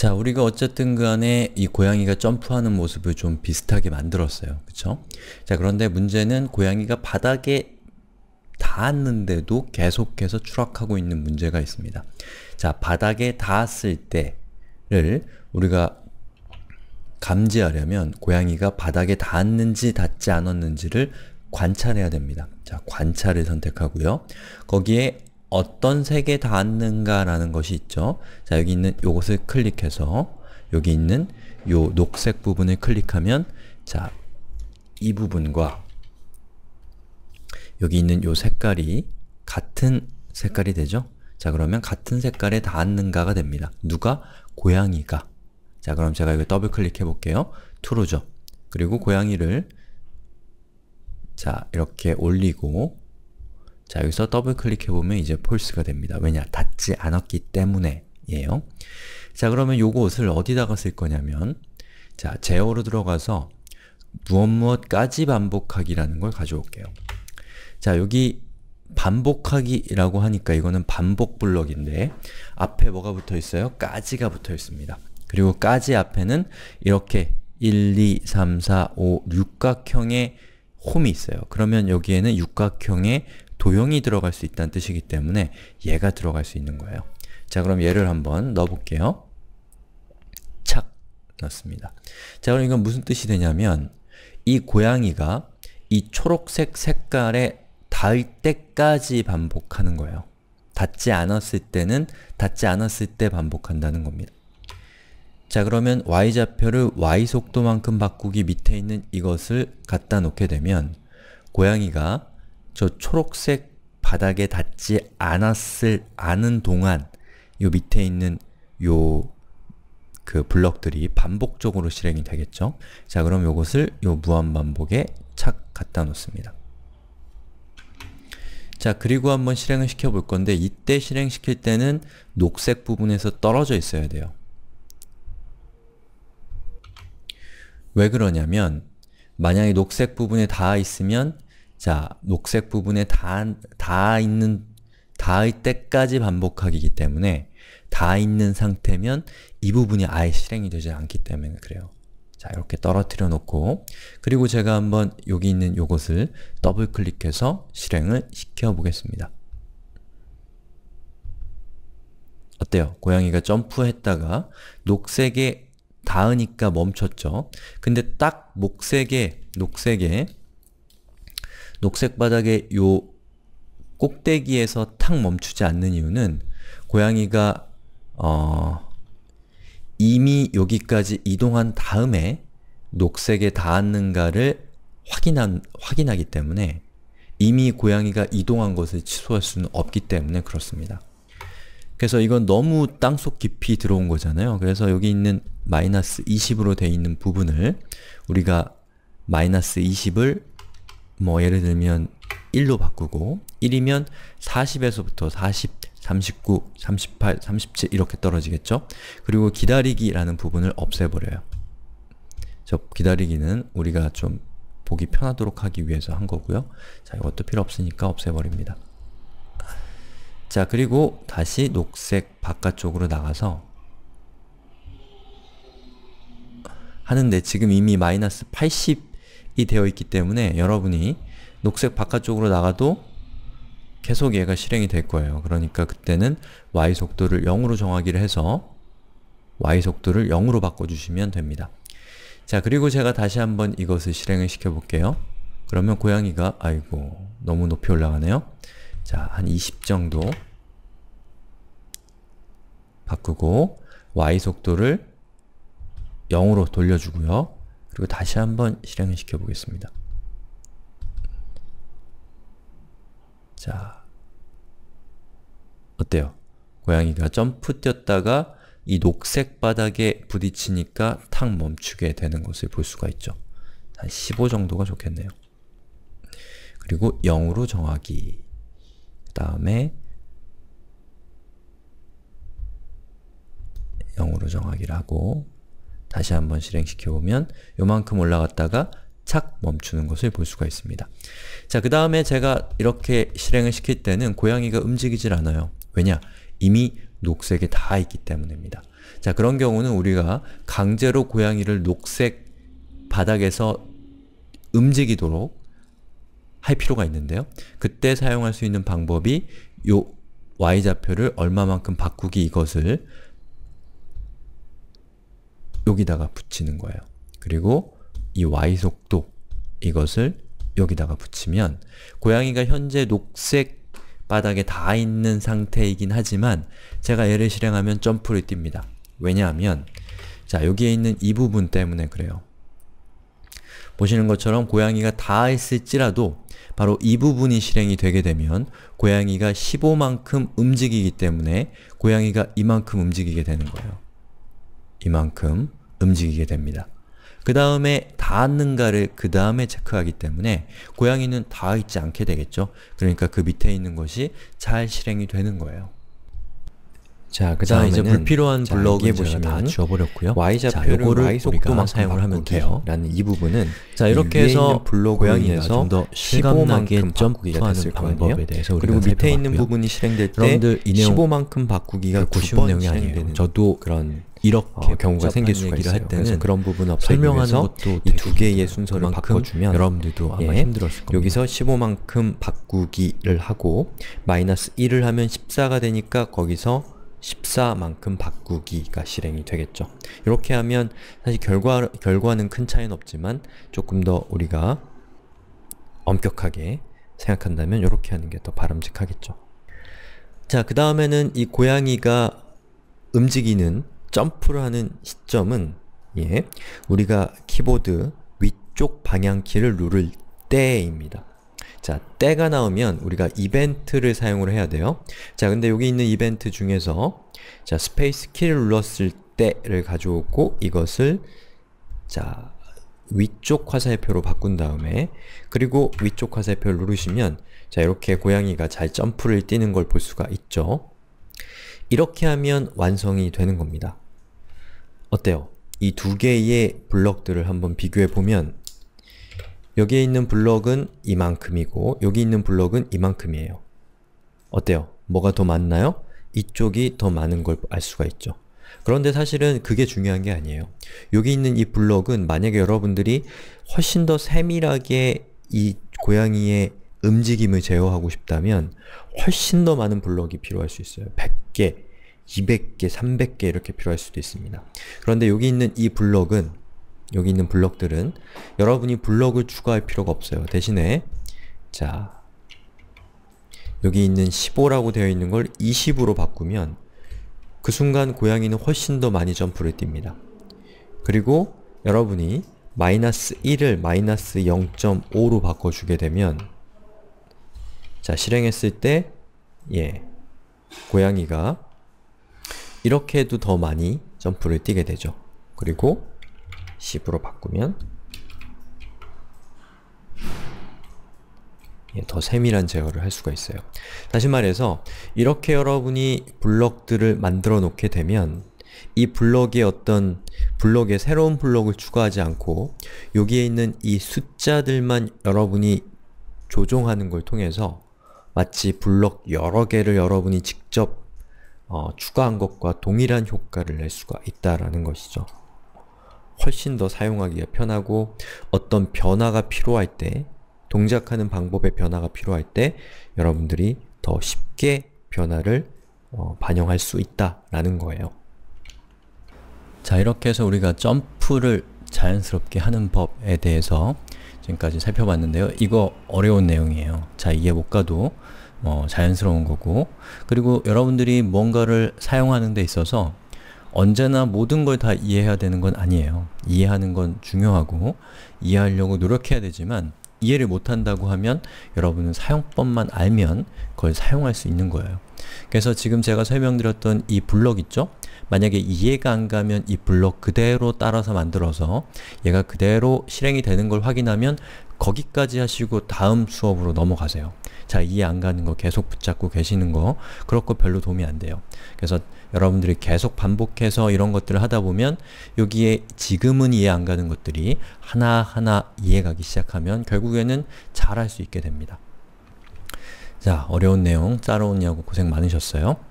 자, 우리가 어쨌든 간에 이 고양이가 점프하는 모습을 좀 비슷하게 만들었어요. 그쵸? 자, 그런데 문제는 고양이가 바닥에 닿았는데도 계속해서 추락하고 있는 문제가 있습니다. 자, 바닥에 닿았을 때를 우리가 감지하려면 고양이가 바닥에 닿았는지 닿지 않았는지를 관찰해야 됩니다. 자, 관찰을 선택하고요. 거기에 어떤 색에 닿았는가라는 것이 있죠. 자, 여기 있는 요것을 클릭해서 여기 있는 요 녹색 부분을 클릭하면 자, 이 부분과 여기 있는 요 색깔이 같은 색깔이 되죠? 자, 그러면 같은 색깔에 닿았는가가 됩니다. 누가? 고양이가. 자, 그럼 제가 이거 더블 클릭해 볼게요. t r 죠 그리고 고양이를 자, 이렇게 올리고 자 여기서 더블 클릭해보면 이제 false가 됩니다. 왜냐? 닫지 않았기 때문에 예요. 자 그러면 요것을 어디다가 쓸 거냐면 자 제어로 들어가서 무엇 무엇까지 반복하기라는 걸 가져올게요. 자 여기 반복하기라고 하니까 이거는 반복 블럭인데 앞에 뭐가 붙어 있어요? 까지가 붙어 있습니다. 그리고 까지 앞에는 이렇게 1, 2, 3, 4, 5 육각형의 홈이 있어요. 그러면 여기에는 육각형의 도형이 들어갈 수 있다는 뜻이기 때문에 얘가 들어갈 수 있는 거예요. 자 그럼 얘를 한번 넣어볼게요. 착 넣습니다. 자 그럼 이건 무슨 뜻이 되냐면 이 고양이가 이 초록색 색깔에 닿을 때까지 반복하는 거예요. 닿지 않았을 때는 닿지 않았을 때 반복한다는 겁니다. 자 그러면 y좌표를 y속도만큼 바꾸기 밑에 있는 이것을 갖다 놓게 되면 고양이가 저 초록색 바닥에 닿지 않았을 않은 동안 요 밑에 있는 요 그 블럭들이 반복적으로 실행이 되겠죠? 자 그럼 요것을 요 무한반복에 착 갖다 놓습니다. 자 그리고 한번 실행을 시켜 볼 건데 이때 실행시킬 때는 녹색 부분에서 떨어져 있어야 돼요. 왜 그러냐면 만약에 녹색 부분에 닿아 있으면 자, 녹색 부분에 다, 다 있는, 다의 때까지 반복하기 때문에 다 있는 상태면 이 부분이 아예 실행이 되지 않기 때문에 그래요. 자, 이렇게 떨어뜨려 놓고 그리고 제가 한번 여기 있는 요것을 더블 클릭해서 실행을 시켜 보겠습니다. 어때요? 고양이가 점프했다가 녹색에 닿으니까 멈췄죠? 근데 딱 목색에, 녹색에 녹색 바닥의 요 꼭대기에서 탁 멈추지 않는 이유는 고양이가 어, 이미 여기까지 이동한 다음에 녹색에 닿았는가를 확인한, 확인하기 때문에 이미 고양이가 이동한 것을 취소할 수는 없기 때문에 그렇습니다. 그래서 이건 너무 땅속 깊이 들어온 거잖아요. 그래서 여기 있는 마이너스 20으로 되어 있는 부분을 우리가 마이너스 20을 뭐 예를 들면 1로 바꾸고 1이면 40에서부터 40, 39, 38, 37 이렇게 떨어지겠죠? 그리고 기다리기라는 부분을 없애버려요. 저 기다리기는 우리가 좀 보기 편하도록 하기 위해서 한 거고요. 자, 이것도 필요 없으니까 없애버립니다. 자, 그리고 다시 녹색 바깥쪽으로 나가서 하는데 지금 이미 마이너스 80이 되어 있기 때문에 여러분이 녹색 바깥쪽으로 나가도 계속 얘가 실행이 될 거예요. 그러니까 그때는 y 속도를 0으로 정하기를 해서 y 속도를 0으로 바꿔주시면 됩니다. 자, 그리고 제가 다시 한번 이것을 실행을 시켜볼게요. 그러면 고양이가, 아이고, 너무 높이 올라가네요. 자, 한 20 정도 바꾸고 y 속도를 0으로 돌려주고요. 그리고 다시 한번 실행을 시켜보겠습니다. 자, 어때요? 고양이가 점프 뛰었다가 이 녹색 바닥에 부딪히니까 탁 멈추게 되는 것을 볼 수가 있죠. 한 15 정도가 좋겠네요. 그리고 0으로 정하기. 그 다음에 0으로 정하기라고 다시 한번 실행시켜 보면 요만큼 올라갔다가 착 멈추는 것을 볼 수가 있습니다. 자, 그 다음에 제가 이렇게 실행을 시킬 때는 고양이가 움직이질 않아요. 왜냐? 이미 녹색에 다 있기 때문입니다. 자, 그런 경우는 우리가 강제로 고양이를 녹색 바닥에서 움직이도록 할 필요가 있는데요. 그때 사용할 수 있는 방법이 요 y좌표를 얼마만큼 바꾸기 이것을 여기다가 붙이는 거예요. 그리고 이 y속도 이것을 여기다가 붙이면 고양이가 현재 녹색 바닥에 다 있는 상태이긴 하지만 제가 얘를 실행하면 점프를 뜁니다. 왜냐하면 자 여기에 있는 이 부분 때문에 그래요. 보시는 것처럼 고양이가 다 있을지라도 바로 이 부분이 실행이 되게 되면 고양이가 15만큼 움직이기 때문에 고양이가 이만큼 움직이게 되는 거예요. 이만큼 움직이게 됩니다. 그 다음에 닿았는가를 그 다음에 체크하기 때문에 고양이는 닿아 있지 않게 되겠죠. 그러니까 그 밑에 있는 것이 잘 실행이 되는 거예요. 자, 그다음에 불필요한 블럭을 보시면 다 지워버렸고요. y 좌표를 y 속도만 사용을 하면 돼요. 라는 이 부분은 자 이렇게 해서 블로그에서 좀더 실감나게 점프하는 방법에 대해서 우리가 그리고 밑에 있는 부분이 실행될 때 15만큼 바꾸기가 90번 내용이 아닌데 저도 그런 이렇게 어, 경우가 생길 수가 있어요. 할 때는 그런 부분 설명하는 것도 이두 개의 순서를 바꿔주면 여러분들도 아마 예, 힘들었을 겁니다. 여기서 15만큼 바꾸기를 하고 마이너스 1을 하면 14가 되니까 거기서 14만큼 바꾸기가 실행이 되겠죠. 이렇게 하면 사실 결과, 결과는 큰 차이는 없지만 조금 더 우리가 엄격하게 생각한다면 이렇게 하는 게 더 바람직하겠죠. 자, 그 다음에는 이 고양이가 움직이는 점프를 하는 시점은 예, 우리가 키보드 위쪽 방향키를 누를 때입니다. 자, 때가 나오면 우리가 이벤트를 사용을 해야 돼요. 자, 근데 여기 있는 이벤트 중에서 자, 스페이스 키를 눌렀을 때를 가져오고 이것을 자, 위쪽 화살표로 바꾼 다음에 그리고 위쪽 화살표를 누르시면 자, 이렇게 고양이가 잘 점프를 뛰는 걸 볼 수가 있죠. 이렇게 하면 완성이 되는 겁니다. 어때요? 이 두 개의 블럭들을 한번 비교해보면 여기에 있는 블럭은 이만큼이고 여기 있는 블럭은 이만큼이에요. 어때요? 뭐가 더 많나요? 이쪽이 더 많은 걸 알 수가 있죠. 그런데 사실은 그게 중요한 게 아니에요. 여기 있는 이 블럭은 만약에 여러분들이 훨씬 더 세밀하게 이 고양이의 움직임을 제어하고 싶다면 훨씬 더 많은 블럭이 필요할 수 있어요. 100개, 200개, 300개 이렇게 필요할 수도 있습니다. 그런데 여기 있는 이 블럭은 여기 있는 블럭들은 여러분이 블럭을 추가할 필요가 없어요. 대신에 자 여기 있는 15라고 되어 있는 걸 20으로 바꾸면 그 순간 고양이는 훨씬 더 많이 점프를 뜁니다. 그리고 여러분이 마이너스 1을 마이너스 0.5로 바꿔주게 되면 자 실행했을 때 예, 고양이가 이렇게 해도 더 많이 점프를 뛰게 되죠. 그리고 10으로 바꾸면 더 세밀한 제어를 할 수가 있어요. 다시 말해서 이렇게 여러분이 블럭들을 만들어 놓게 되면 이 블럭의 어떤 블럭에 새로운 블럭을 추가하지 않고 여기에 있는 이 숫자들만 여러분이 조종하는 걸 통해서 마치 블럭 여러 개를 여러분이 직접 어, 추가한 것과 동일한 효과를 낼 수가 있다라는 것이죠. 훨씬 더 사용하기가 편하고 어떤 변화가 필요할 때 동작하는 방법의 변화가 필요할 때 여러분들이 더 쉽게 변화를 어, 반영할 수 있다라는 거예요. 자 이렇게 해서 우리가 점프를 자연스럽게 하는 법에 대해서 지금까지 살펴봤는데요. 이거 어려운 내용이에요. 자 이해 못 가도 어, 자연스러운 거고 그리고 여러분들이 뭔가를 사용하는 데 있어서 언제나 모든 걸 다 이해해야 되는 건 아니에요. 이해하는 건 중요하고 이해하려고 노력해야 되지만 이해를 못한다고 하면 여러분은 사용법만 알면 그걸 사용할 수 있는 거예요. 그래서 지금 제가 설명드렸던 이 블럭 있죠? 만약에 이해가 안 가면 이 블럭 그대로 따라서 만들어서 얘가 그대로 실행이 되는 걸 확인하면 거기까지 하시고 다음 수업으로 넘어가세요. 자, 이해 안 가는 거 계속 붙잡고 계시는 거 그럴 거 별로 도움이 안 돼요. 그래서 여러분들이 계속 반복해서 이런 것들을 하다 보면 여기에 지금은 이해 안 가는 것들이 하나하나 이해가기 시작하면 결국에는 잘할 수 있게 됩니다. 자, 어려운 내용 따라오냐고 고생 많으셨어요.